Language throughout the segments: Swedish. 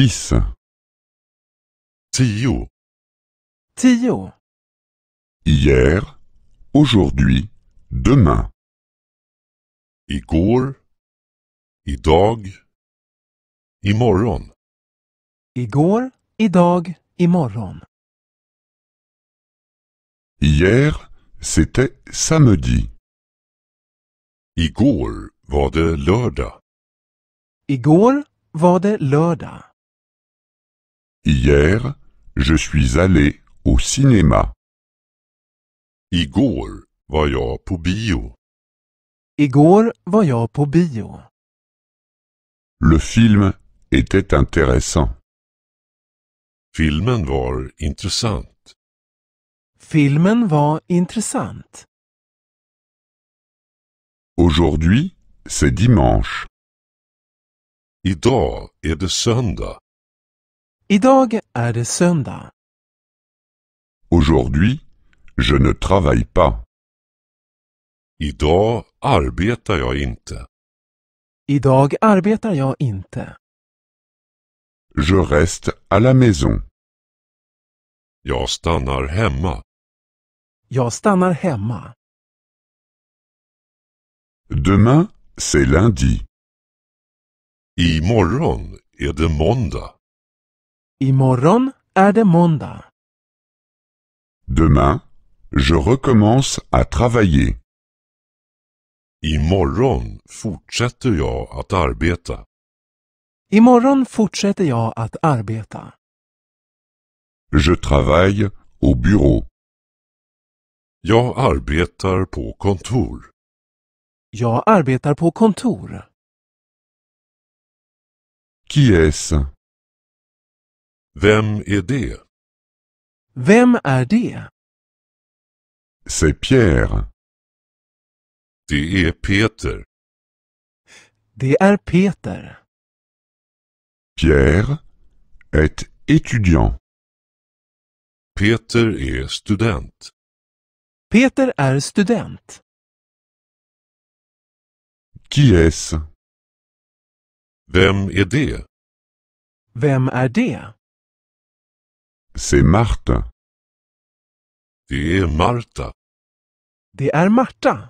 dix, tio, tio, hier, aujourd'hui, demain, igår, idag, imorgon, igår, idag, imorgon. Hier, c'était samedi. Igår var det lördag. Igår var det lördag. Hier, je suis allé au cinéma. Igor, var jag på bio. Igor, var jag på bio. Le film était intéressant. Filmen var intressant. Filmen var intressant. Aujourd'hui, c'est dimanche. Idag är det söndag. Idag är det söndag. Aujourd'hui, je ne travaille pas. Idag arbetar jag inte. Idag arbetar jag inte. Je reste à la maison. Jag stannar hemma. Jag stannar hemma. Demain, c'est lundi. Imorgon är det måndag. Imorgon är det måndag. Demain, je recommence à travailler. Imorgon fortsätter jag att arbeta. Imorgon fortsätter jag att arbeta. Je travaille au bureau. Jag arbetar på kontor. Jag arbetar på kontor. Qui est-ce vem är det? Vem är det? C'est Pierre. Det är Peter. Det är Peter. Pierre est étudiant. Peter är student. Peter är student. Qui est-ce? Vem är det? Vem är det? C'est Marthe. Det är er Marta. Det är er Marta.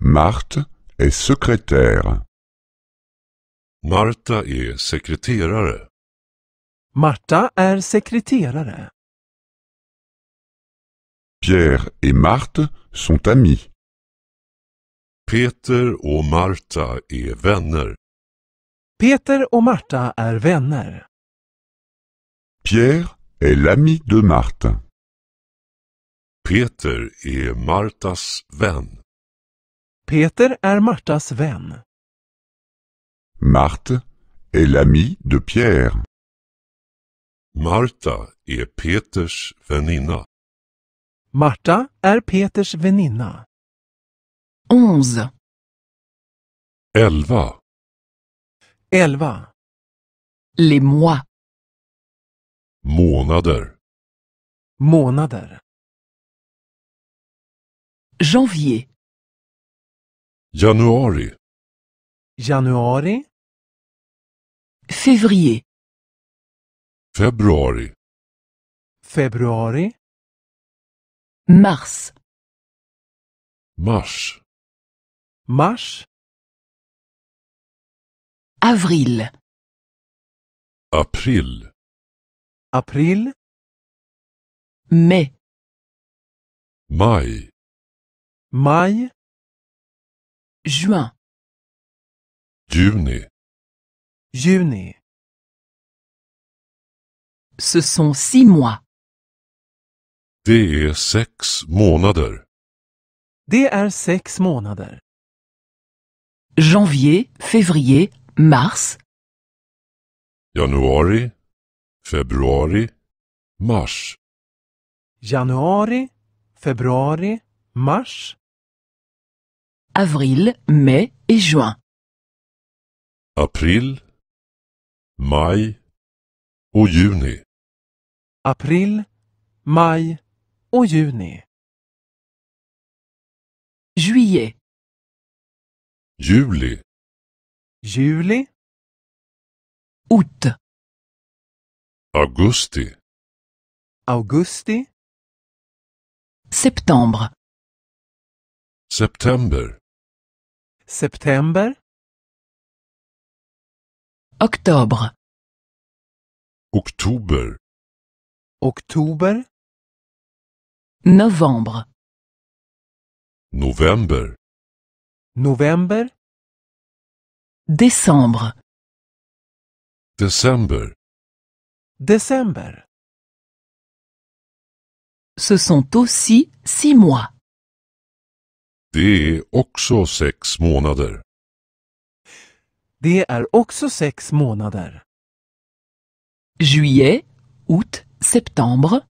Marthe est secrétaire. Marta är sekreterare. Marta är sekreterare. Pierre et Marthe sont amis. Peter och Marta är vänner. Peter och Marta är vänner. Pierre est l'ami de Marthe. Peter et Martas vän. Peter är Martas vän. Marthe est l'ami de Pierre. Marta är Peters väninna. Marta är Peters väninna. 11. Elva. Elva. Les mois månader månader janvier januari januari février février février mars mars mars avril Avril april mai mai mai juin juni juni ce sont six mois det är sex månader det är sex månader janvier, février, mars. Januari, février mars. janvier février mars. Avril, mai et juin. April, mai och juni. April, mai och juni. Juillet. Juli. Juli. Août. Auguste. Auguste. Septembre. September. September. Octobre. October. October. Novembre. November. November. Décembre. December. Décembre. Ce sont aussi six mois. Det är också sex månader. Det också sex månader. Juillet, août, septembre.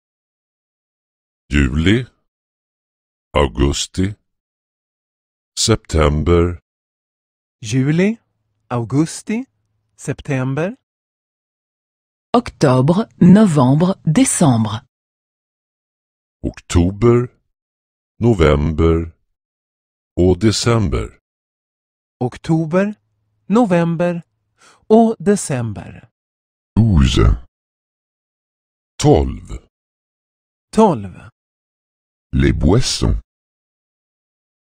Juli, augusti, september. Juli, augusti, september. Octobre, novembre, décembre. Octobre, novembre, och décembre. Octobre, novembre, och décembre. 12. Tolv. Tolv. Les boissons.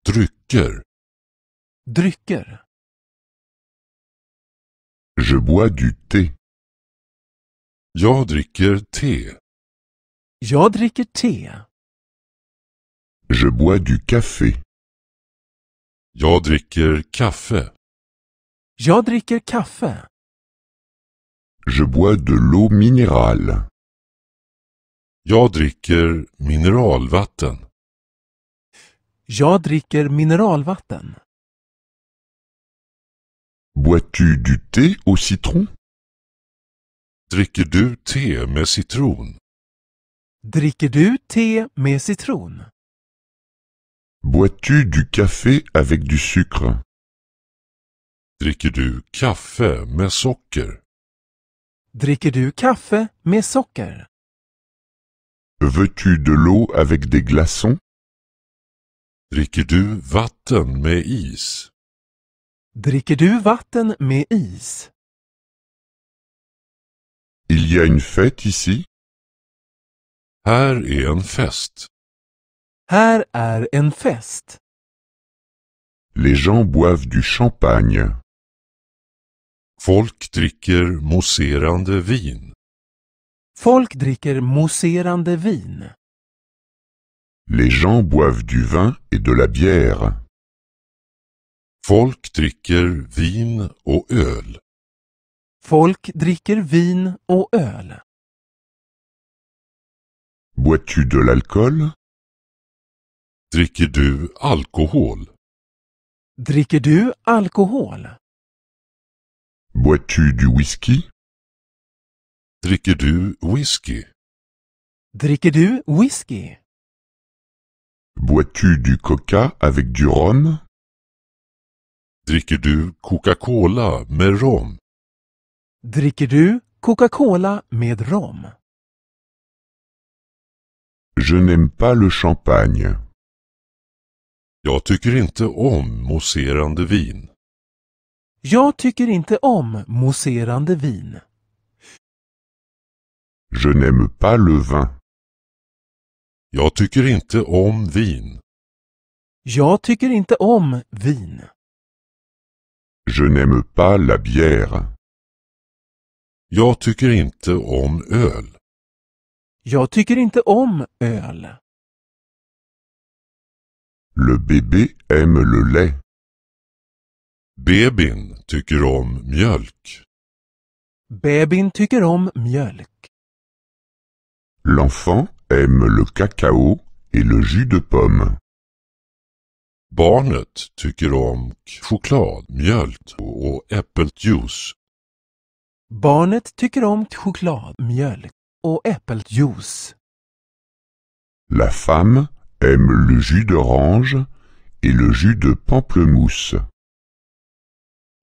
Drycker. Drycker. Je bois du thé. Jag dricker te. Jag dricker te. Je bois du café. Jag dricker kaffe. Jag dricker kaffe. Je bois de l'eau minérale. Jag dricker mineralvatten. Jag dricker mineralvatten. Bois-tu du thé au citron? Dricker du te med citron? Dricker du te med citron? Bois-tu du café avec du sucre? Dricker du kaffe med socker? Dricker du kaffe med socker? Veux-tu de l'eau avec des glaçons? Dricker du vatten med is? Dricker du vatten med is? Il y a une fête ici? Här är en fest. Här är en fest. Les gens boivent du champagne. Folk dricker mousserande vin. Folk dricker mousserande vin. Les gens boivent du vin et de la bière. Folk dricker vin och öl. Folk dricker vin och öl. Bois-tu de l'alcool? Dricker du alkohol? Dricker du alkohol? Bois-tu du whisky? Dricker du whisky? Dricker du whisky? Bois-tu du coca avec du rhum? Dricker du Coca-Cola med rom? Dricker du Coca-Cola med rom? Je n'aime pas le champagne. Jag tycker inte om mousserande vin. Jag tycker inte om mousserande vin. Je n'aime pas le vin. Jag tycker inte om vin. Jag tycker inte om vin. Je n'aime pas la bière. Jag tycker inte om öl. Jag tycker inte om öl. Le bébé aime le lait. Bebin tycker om mjölk. Bebin tycker om mjölk. L'enfant aime le cacao et le jus de pomme. Barnet tycker om choklad, mjölk och äppeljuice. Barnet tycker om choklad, mjölk och äppeljuice. La femme aime le jus d'orange et le jus de pamplemousse.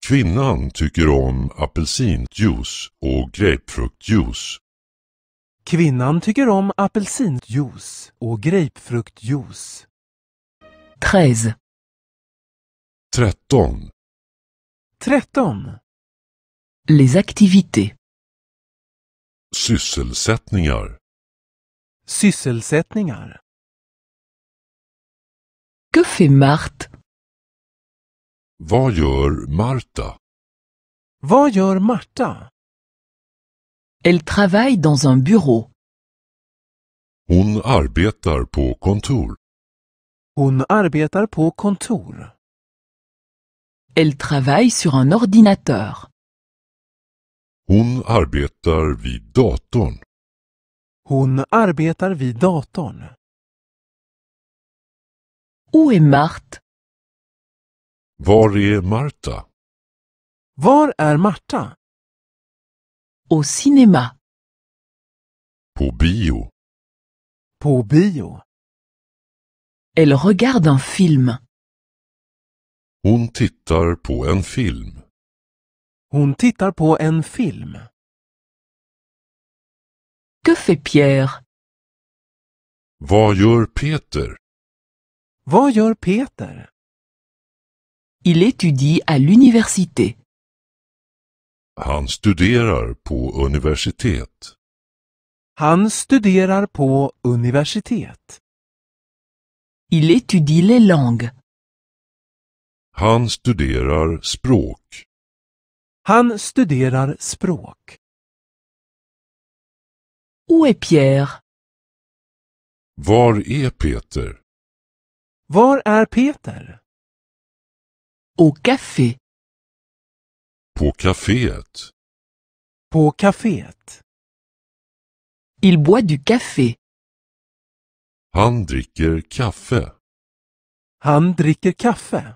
Kvinnan tycker om apelsinjuice och grapefruktjuice. Kvinnan tycker om apelsinjuice och grapefruktjuice. 13. 13. Les activités. Sysselsättningar. Sysselsättningar. Que fait Marthe Vad gör Marta? Vad Marta? Elle travaille dans un bureau. Hon arbetar på kontor. Hon arbetar på kontor. Elle travaille sur un ordinateur. Hon arbetar vid datorn. Hon arbetar vid datorn. Où est Marthe? Var är Marta? Var är Marta? Au cinéma. På bio. På bio. Elle regarde un film. Hon tittar på en film. Hon tittar på en film. Que fait Pierre? Vad gör Peter? Vad gör Peter? Il étudie à l'université. Han studerar på universitet. Han studerar på universitet. Il étudie les langues. Han studerar språk. Han studerar språk. Où est Pierre? Var är Peter? Var är Peter? Au café. På kaféet. På kaféet. Il boit du café. Han dricker kaffe. Han dricker kaffe.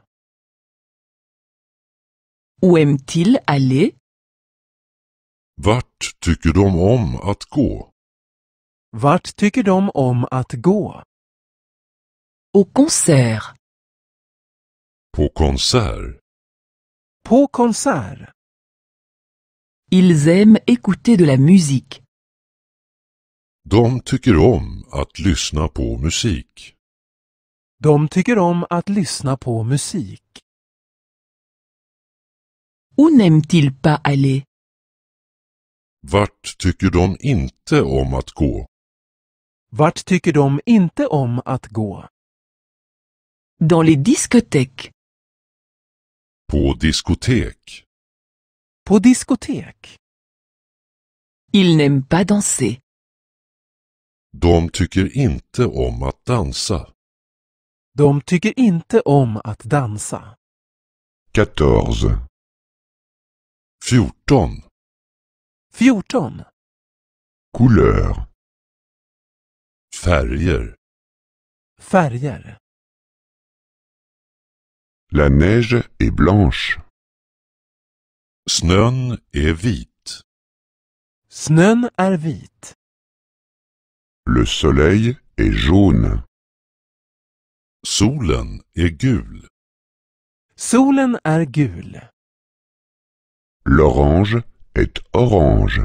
Où aiment-ils aller? Vart tycker de om att gå? Vart tycker de om att gå? Au concert. På konsert. På konsert. Ils aiment écouter de la musique. De tycker om att lyssna på musik. De tycker om att lyssna på musik. Où n'aiment-ils pas aller? Vart tycker de inte om att gå? Vart tycker de inte om att gå? Dans les discothèques. På diskotek. På diskotek. Ils n'aiment pas danser. De tycker inte om att dansa. De tycker inte om att dansa. 14 fjorton. Fjorton. Couleur. Färger. Färger. La neige est blanche. Snön är vit. Snön är vit. Le soleil est jaune. Solen är gul. Solen är gul. L'orange est orange.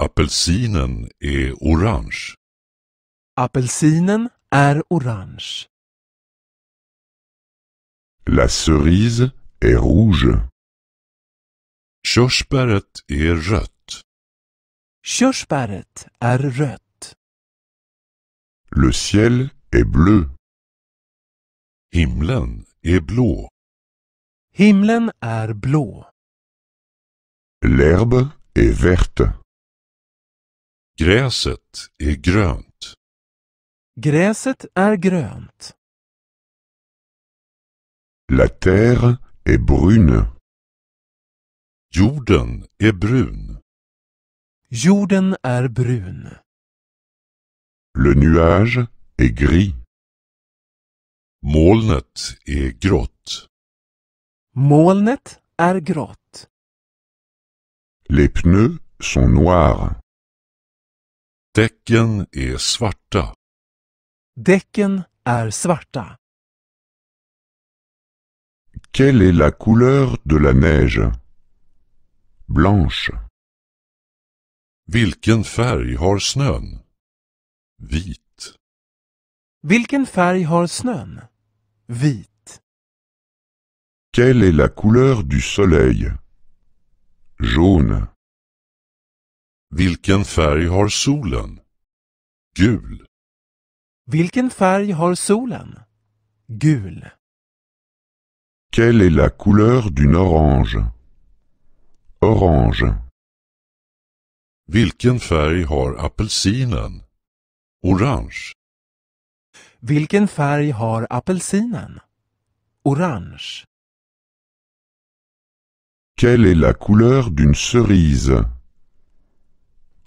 Apelsinen är orange. Apelsinen är orange. La cerise est rouge. Körsbäret är rött. Körsbäret är rött. Le ciel est bleu. Himlen är blå. Himlen är blå. L'herbe est verte. Gräset är grönt. Gräset är grönt. La terre est brune. Jorden är brun. Jorden är brun. Le nuage est gris. Molnet är grått. Molnet är grått. Les pneus sont noirs. Däcken är svarta. Däcken är svarta. Quelle est la couleur de la neige? Blanche. Vilken färg har snön? Vit. Vilken färg har snön? Vit. Quelle est la couleur du soleil? Jaune. Vilken färg har solen? Gul. Vilken färg har solen? Gul. Quelle est la couleur d'une orange? Orange. Vilken färg har apelsinen? Orange. Vilken färg har apelsinen? Orange. Quelle est la couleur d'une cerise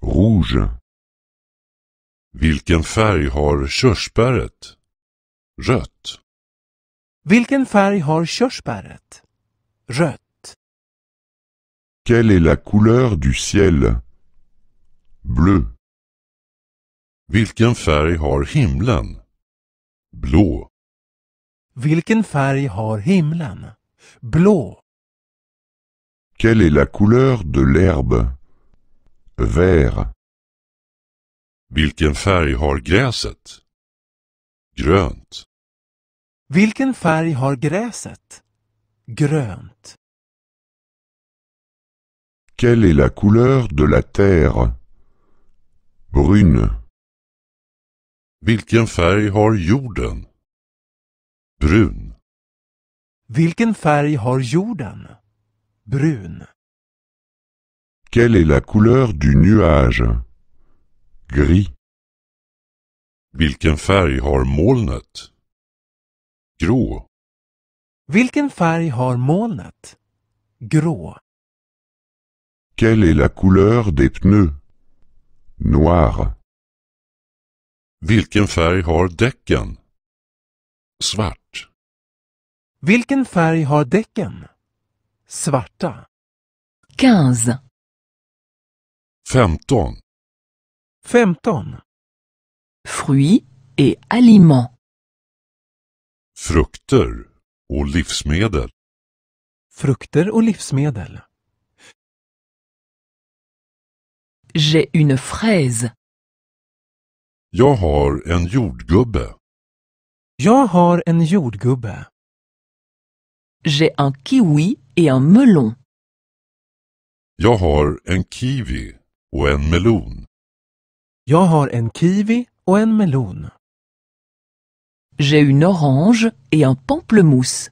Rouge. Vilken färg har körsbäret? Rött. Vilken färg har körsbäret? Rött. Quelle est la couleur du ciel? Bleu. Vilken färg har himlen? Blå. Vilken färg har himlen? Blå. Quelle est la couleur de l'herbe? Vert. Vilken färg har gräset? Grönt. Vilken färg har gräset? Grönt. Quelle est la couleur de la terre? Brune. Vilken färg har jorden? Brun. Vilken färg har jorden? Brun. Quelle est la couleur du nuage Gris. Vilken färg har molnet? Grå. Vilken färg har molnet? Grå. Quelle est la couleur des pneus Noir. Vilken färg har däcken? Svart. Vilken färg har däcken? svarta. 15. 15. 15. Fruits et aliments. Frukter och livsmedel. Frukter och livsmedel. J'ai une fraise. Jag har en jordgubbe. Jag har en jordgubbe. J'ai un kiwi et un melon. Jag har en kiwi och en melon. Jag har en kiwi och en melon. J'ai une orange et un pamplemousse.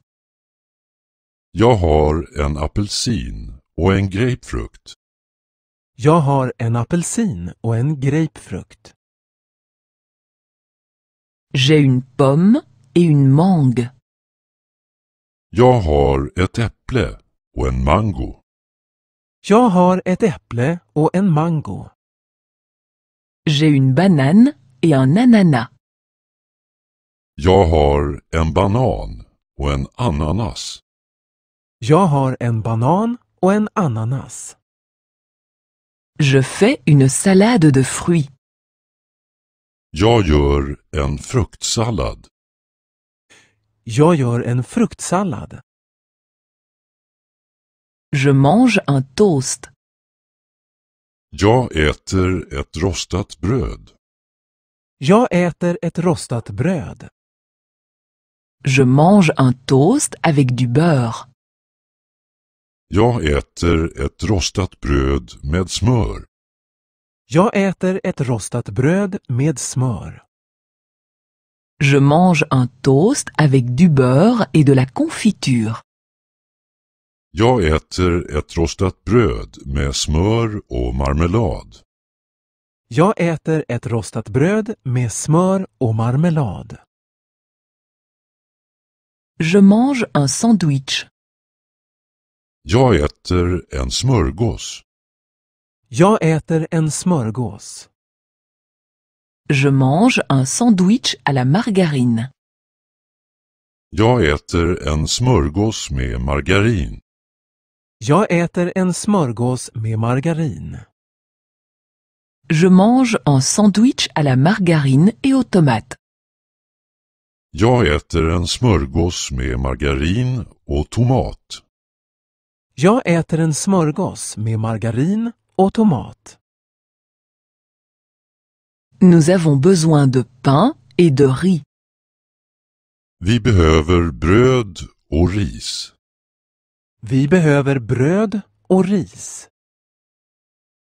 Jag har en apelsin och en grapefrukt. Jag har en apelsin och en grapefrukt. J'ai une pomme et une mangue. Jag har ett äpple och en mango. Jag har ett äpple och en mango. J'ai une banane et un ananas. Jag har en banan och en ananas. Jag har en banan och en ananas. Je fais une salade de fruits. Jag gör en fruktsallad. Jag gör en fruktsallad. Je mange un toast. Jag äter ett rostat bröd. Jag äter ett rostat bröd. Je mange un toast avec du beurre. Jag äter ett rostat bröd med smör. Jag äter ett rostat bröd med smör. je mange un toast avec du beurre et de la confiture. Jag äter ett rostat bröd med smör och marmelad. Jag äter ett rostat bröd med smör och marmelad. Je mange un sandwich. Jag äter en smörgås. Jag äter en smörgås. Je mange un sandwich à la margarine. Jag äter en smörgås med margarin. Jag äter en smörgås med margarin. Je mange un sandwich à la margarine et aux tomates. Jag äter en smörgås med margarin och tomat. Jag äter en smörgås med margarin och tomat. Nous avons besoin de pain et de riz.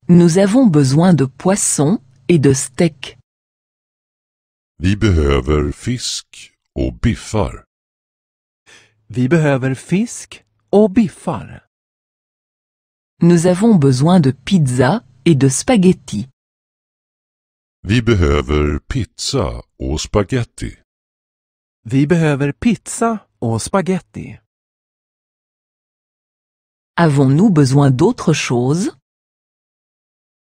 Nous avons besoin de poisson et de steak. Nous avons besoin de pizza et de spaghettis. Vi behöver pizza och spaghetti. Vi behöver pizza och spaghetti. Avons-nous besoin d'autre chose?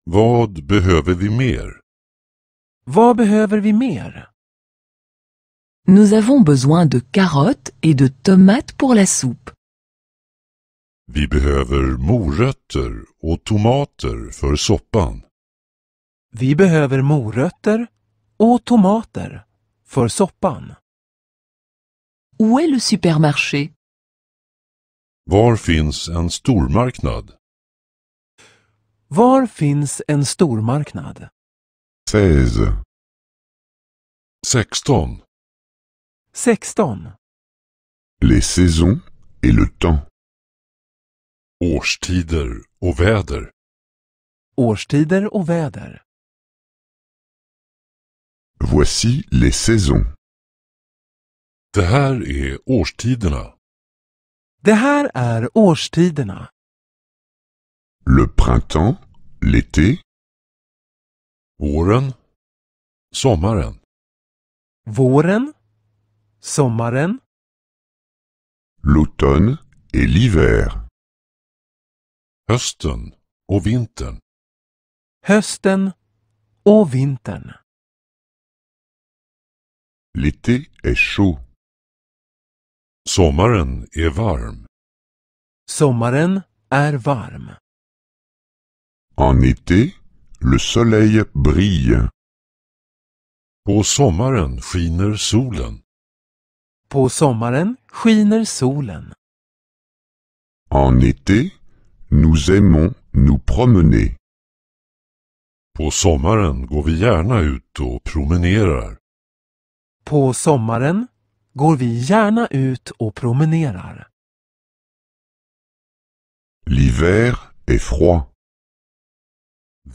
Vad behöver vi mer? Vad behöver vi mer? Nous avons besoin de carottes et de tomates pour la soupe. Vi behöver morötter och tomater för soppan. Vi behöver morötter och tomater för soppan. Où est le supermarché? Var finns en stormarknad? Var finns en stormarknad? 16 16 16 Les saisons et le temps. Årstider och väder. Årstider och väder. Voici les saisons. Det här är årstiderna. Det här är årstiderna. Le printemps, l'été. Våren, sommaren. Våren, sommaren. L'automne et l'hiver. Hösten och vintern. Hösten och vintern. L'été est chaud. Sommaren är varm. Sommaren är varm. En été, le soleil brille. På sommaren skiner solen. På sommaren skiner solen. En été, nous aimons nous promener. På sommaren går vi gärna ut och promenerar. På sommaren går vi gärna ut och promenerar. L'hiver est froid.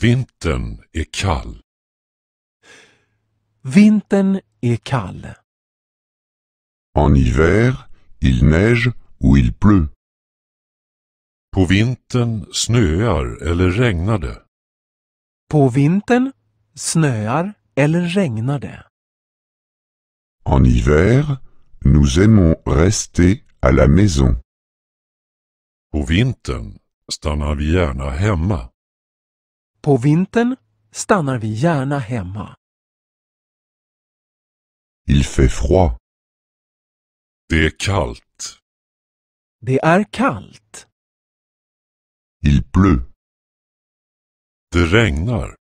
Vintern är kall. Vintern är kall. En hiver, il neige ou il pleut. På vintern snöar eller regnar det. På vintern snöar eller regnar det. En hiver, nous aimons rester à la maison. På vintern stannar vi gärna hemma. På vintern stannar vi gärna hemma. Il fait froid. Det är kallt. Det är kallt. Il pleut. Det regnar.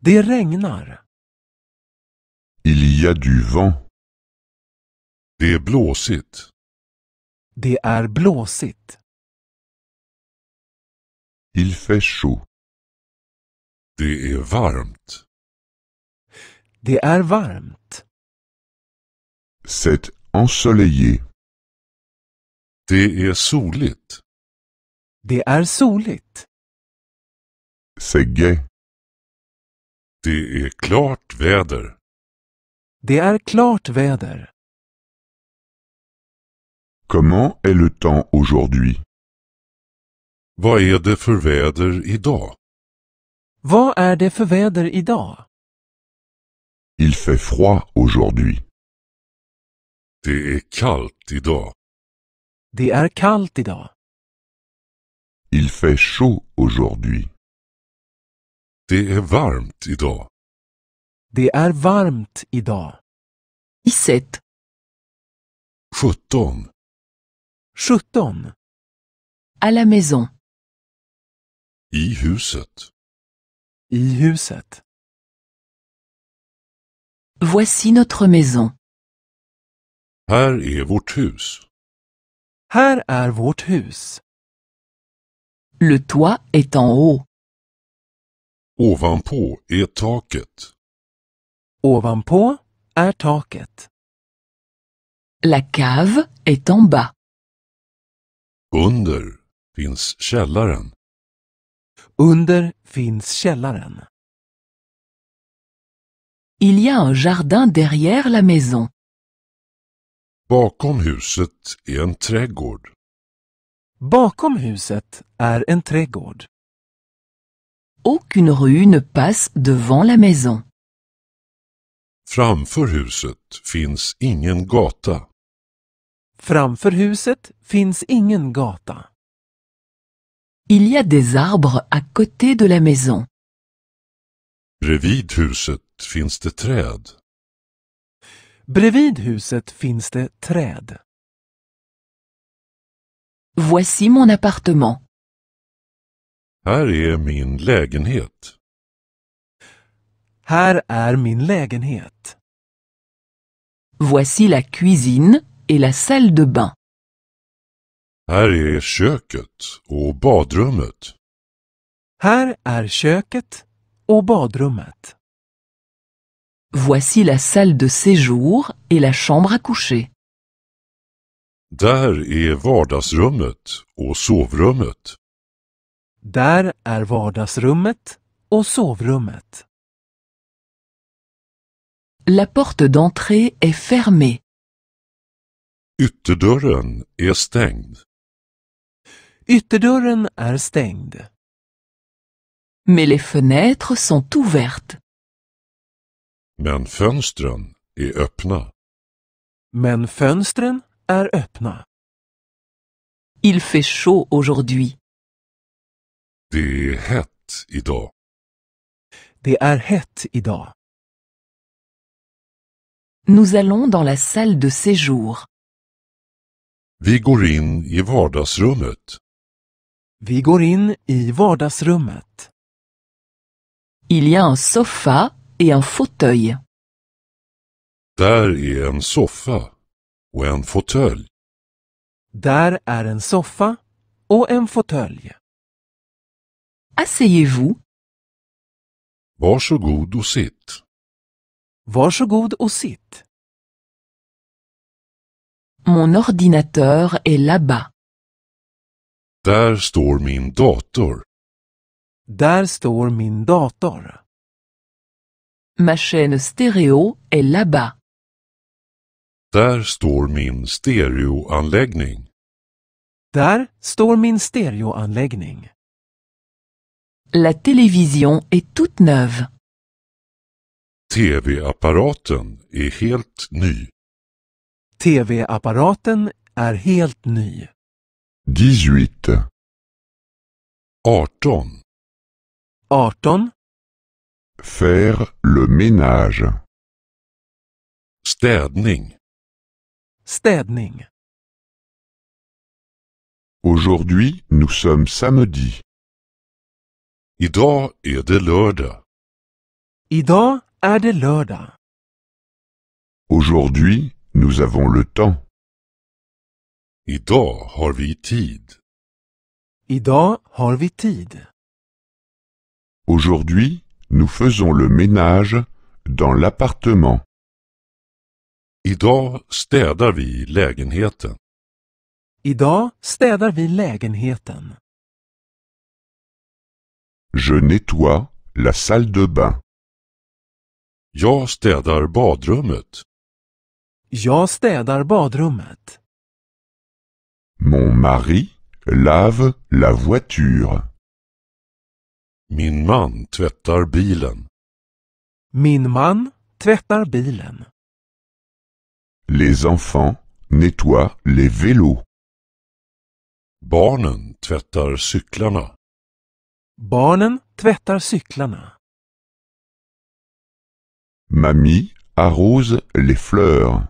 Det regnar. Il y a du vent. Det är blåsigt. Det är blåsigt. Il fait chaud. Det är varmt. Det är varmt. C'est ensoleillé. Det är soligt. Det är soligt. C'est gai. Det är klart väder. Det är klart väder. Comment est le temps aujourd'hui? Vad är det för väder idag? Vad är det för väder idag? Il fait froid aujourd'hui. Det är kallt idag. Det är kallt idag. Il fait chaud aujourd'hui. Det är varmt idag. Det är varmt idag. 17. 17. 17. À la maison. I huset. I huset. Voici notre maison. Här är vårt hus. Här är vårt hus. Le toit est en haut. Ovanpå är taket. Ovanpå är er taket. La cave est en bas. Under finns källaren. Under finns källaren. Il y a un jardin derrière la maison. Bakom huset är en trädgård. Bakom huset är en trädgård. Aucune rue ne passe devant la maison. Framför huset finns ingen gata. Framför huset finns ingen gata. Il y a des arbres à côté de la maison. Bredvid huset finns det träd. Bredvid huset finns det träd. Voici mon appartement. Här är min lägenhet. Här är min lägenhet. Voici la cuisine et la salle de bain. Här är köket och badrummet. Här är köket och badrummet. Voici la salle de séjour et la chambre à coucher. Där är vardagsrummet och sovrummet. Där är vardagsrummet och sovrummet. La porte d'entrée est fermée. Ytterdörren är stängd. Ytterdörren är stängd. Mais les fenêtres sont ouvertes. Men fönstren är öppna. Men fönstren är öppna. Il fait chaud aujourd'hui. Det är hett idag. Det är hett idag. Nous allons dans la salle de séjour. Vi går in i vardagsrummet. Vi går in i vardagsrummet. Il y a un sofa et un fauteuil. Där är en soffa och en fauteuil. Där är en soffa och en fauteuil. Asseyez-vous. Varsågod och sitt. Varsågod och sitt. Mon ordinateur est là-bas. Där står min dator. Där står min dator. Ma chaîne stéréo est là-bas. Där står min stereoanläggning. Där står min stereoanläggning. La télévision est toute neuve. TV-apparaten är helt ny. TV-apparaten är helt ny. 18 18 18 Faire le ménage Städning Städning Aujourd'hui, nous sommes samedi. Idag är det lördag. Idag är det lördag. Aujourd'hui, nous avons le temps. Idag har vi tid. Idag har vi tid. Aujourd'hui, nous faisons le ménage dans l'appartement. Idag städar vi lägenheten. Idag städar vi lägenheten. Je nettoie la salle de bain. Jag städar badrummet. Jag städar badrummet. Mon mari lave la voiture. Min man tvättar bilen. Min man tvättar bilen. Les enfants nettoient les vélos. Barnen tvättar cyklarna. Barnen tvättar cyklarna. Mamie arrose les fleurs.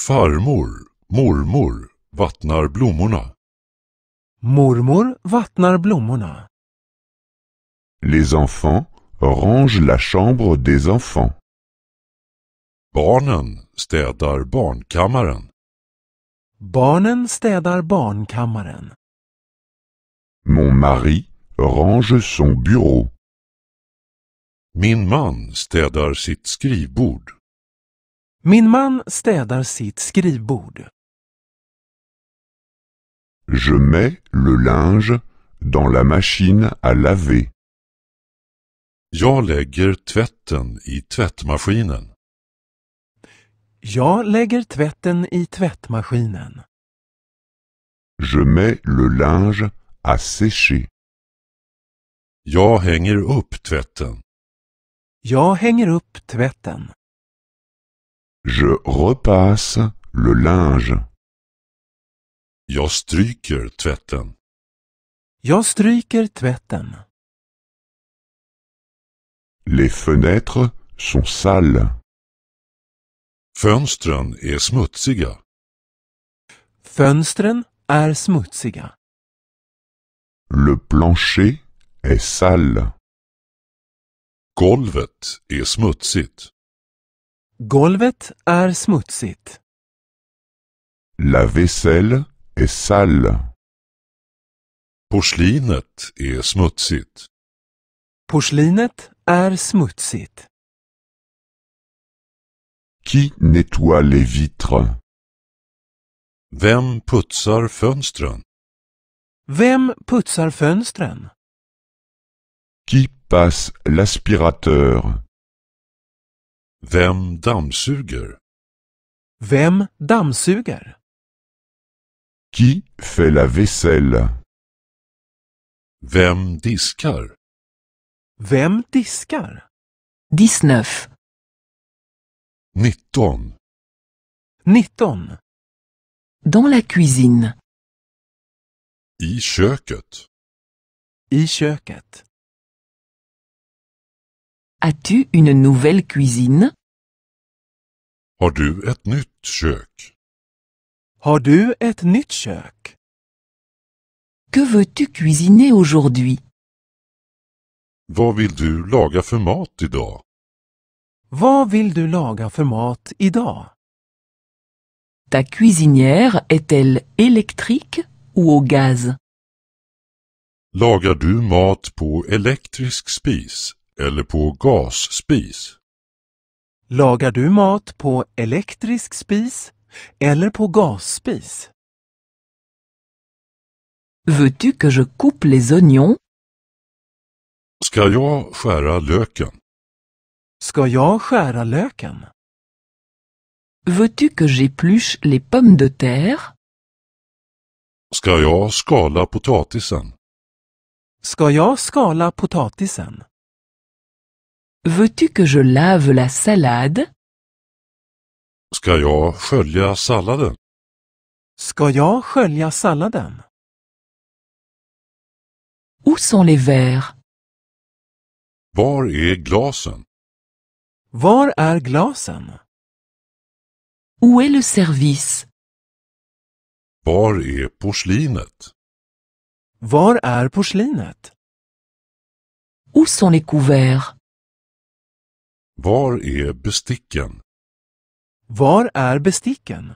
Farmor, mormor vattnar blommorna. Mormor vattnar blommorna. Les enfants rangent la chambre des enfants. Barnen städar barnkammaren. Barnen städar barnkammaren. Mon mari range son bureau. Min man städar sitt skrivbord. Min man städar sitt skrivbord. Je mets le linge dans la machine à laver. Jag lägger tvätten i tvättmaskinen. Jag lägger tvätten i tvättmaskinen. Je mets le linge à sécher. Jag hänger upp tvätten. Jag hänger upp tvätten. Je repasse le linge. Jag stryker tvätten. Jag stryker tvätten. Les fenêtres sont sales. Fönstren är smutsiga. Fönstren är smutsiga. Le plancher est sale. Golvet är smutsigt. Golvet är smutsigt. La vaisselle est sale. Porslinet är smutsigt. Porslinet är smutsigt. Qui nettoie les vitres? Vem putsar fönstren? Vem putsar fönstren? Qui passe l'aspirateur. Vem dammsuger? Vem dammsuger? Qui fait la vaisselle? Vem diskar? Vem diskar? 19 19 19 Dans la cuisine. I köket. I köket. As-tu une nouvelle cuisine? Har du ett nytt kök? Har du ett nytt kök? Que veux-tu cuisiner aujourd'hui? Vad vill du laga för mat idag? Vad vill du laga för mat idag? Ta cuisinière est-elle électrique ou au gaz? Lagar du mat på elektrisk spis eller på gasspis? Lagar du mat på elektrisk spis eller på gasspis? Veux-tu que je coupe les oignons? Ska jag skära löken? Ska jag skära löken? Veux-tu que j'épluche les pommes de terre? Ska jag skala potatisen? Ska jag skala potatisen? Veux-tu que je lave la salade? Ska jag skölja salladen? Ska jag skölja salladen? Où sont les verres? Var är glasen? Var är glasen? Où est le service? Var är porslinet? Var är porslinet? Où sont les couverts? Var är besticken? Var är besticken?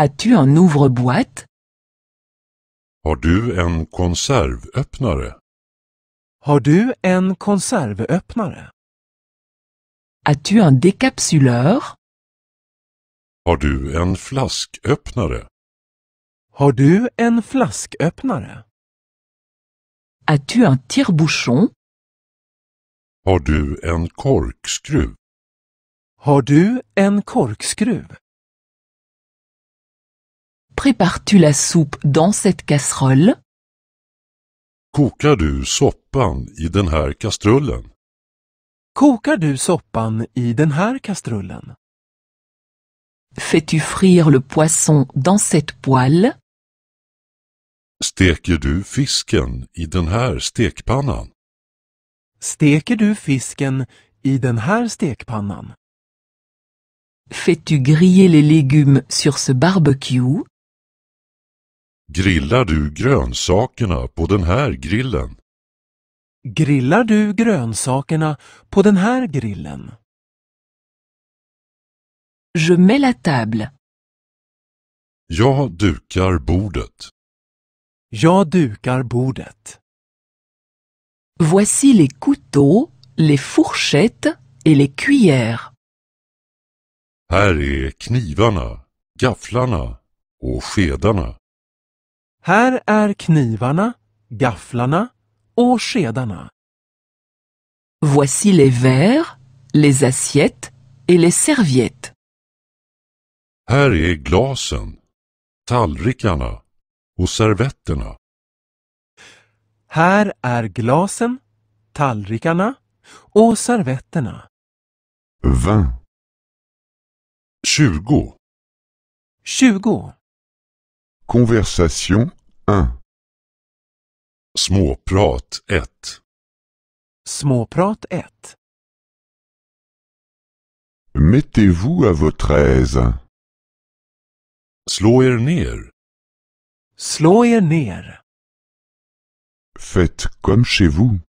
As-tu un ouvre-boîte? Har du en konservöppnare? Har du en konservöppnare? As-tu un décapsuleur? Har du en flasköppnare? Har du en flasköppnare? As-tu un tire-bouchon? Har du en korkskruv? Har du en korkskruv? Prépares-tu la soupe dans cette casserole? Kokar du soppan i den här kastrullen? Kokar du soppan i den här kastrullen? Fais-tu frire le poisson dans cette poêle? Steker du fisken i den här stekpannan? Steker du fisken i den här stekpannan? Fais-tu griller les légumes sur ce barbecue? Grillar du grönsakerna på den här grillen? Grillar du grönsakerna på den här grillen? Je mets la table. Jag dukar bordet. Jag dukar bordet. Voici les couteaux, les fourchettes et les cuillères. Här är knivarna, gafflarna och skedarna. Här är knivarna, gafflarna och skedarna. Voici les verres, les assiettes et les serviettes. Här är glasen, tallrikarna och servetterna. Här är glasen, tallrikarna och servetterna. 20 20 20 Conversation 1 Småprat 1 Småprat 1 Mettez-vous à votre aise. Slå er ner. Slå er ner. Faites comme chez vous.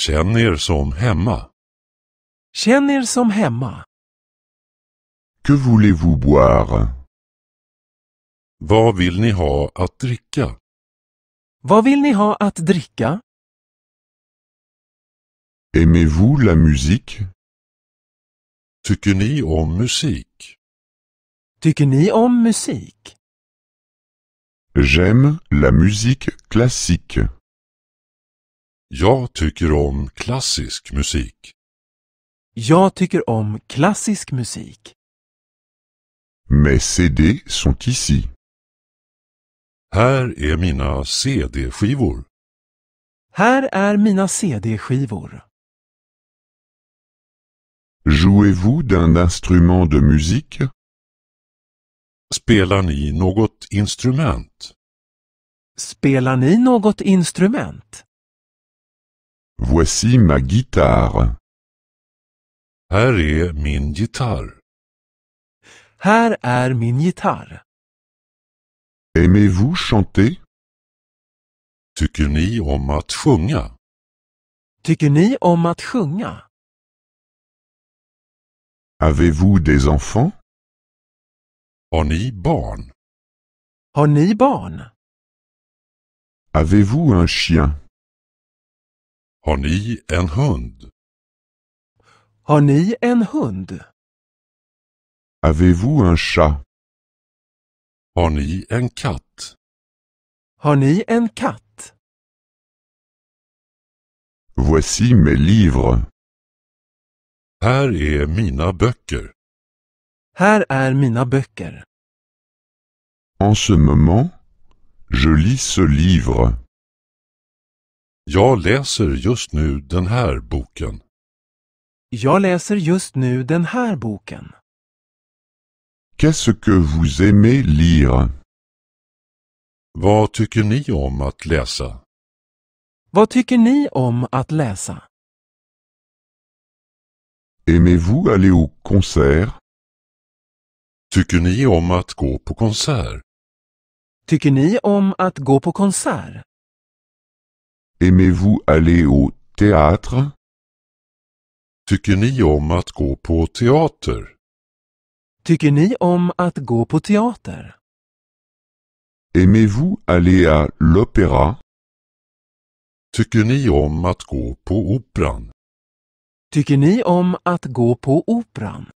Känn er som hemma. Känn er som hemma. Que voulez-vous boire? Vad vill ni ha att dricka? Vad vill ni ha att dricka? Aimez-vous la musique? Tycker ni om musik? Tycker ni om musik? J'aime la musique classique. Jag tycker om klassisk musik. Jag tycker om klassisk musik. Mes CD sont ici. Här är mina CD-skivor. Här är mina CD-skivor. Jouez-vous d'un instrument de musique Spelar ni något instrument? Spelar ni något instrument? Voici ma guitare. Här är min gitarr. Här är min gitarr. Aimez-vous chanter? Tycker ni om att sjunga? Tycker ni om att sjunga? Avez-vous des enfants? Har ni barn? Har ni barn? Avez-vous un chien? Har ni en hund? Har ni en hund? Avez-vous un chat? Har ni en katt? Har ni en katt? Voici mes livres. Här är mina böcker. Här är mina böcker. En ce moment, je lis ce livre. Jag läser just nu den här boken. Jag läser just nu den här boken. Qu'est-ce que vous aimez lire? Vad tycker ni om att läsa? Vad tycker ni om att läsa? Aimez-vous aller au concert? Tycker ni om att gå på konsert? Tycker ni om att gå på konsert? Aimez-vous aller au théâtre? Tycker ni om att gå på teater? Tycker ni om att gå på teater? Aimez-vous aller à l'opéra? Tycker ni om att gå på operan? Tycker ni om att gå på operan?